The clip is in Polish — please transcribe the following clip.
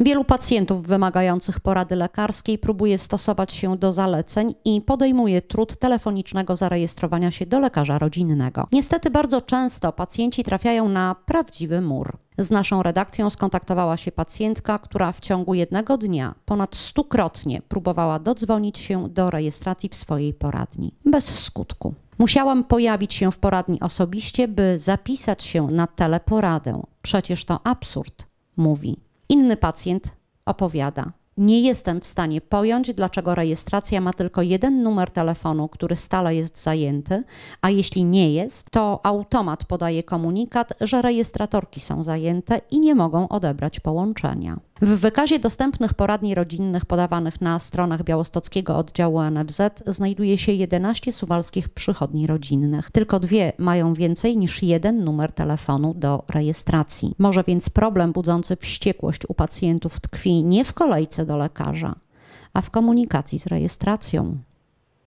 Wielu pacjentów wymagających porady lekarskiej próbuje stosować się do zaleceń i podejmuje trud telefonicznego zarejestrowania się do lekarza rodzinnego. Niestety bardzo często pacjenci trafiają na prawdziwy mur. Z naszą redakcją skontaktowała się pacjentka, która w ciągu jednego dnia ponad stukrotnie próbowała dodzwonić się do rejestracji w swojej poradni. Bez skutku. Musiałam pojawić się w poradni osobiście, by zapisać się na teleporadę. Przecież to absurd, mówi Inny pacjent opowiada: Nie jestem w stanie pojąć, dlaczego rejestracja ma tylko jeden numer telefonu, który stale jest zajęty, a jeśli nie jest, to automat podaje komunikat, że rejestratorki są zajęte i nie mogą odebrać połączenia. W wykazie dostępnych poradni rodzinnych podawanych na stronach białostockiego oddziału NFZ znajduje się 11 suwalskich przychodni rodzinnych. Tylko dwie mają więcej niż jeden numer telefonu do rejestracji. Może więc problem budzący wściekłość u pacjentów tkwi nie w kolejce do lekarza, a w komunikacji z rejestracją.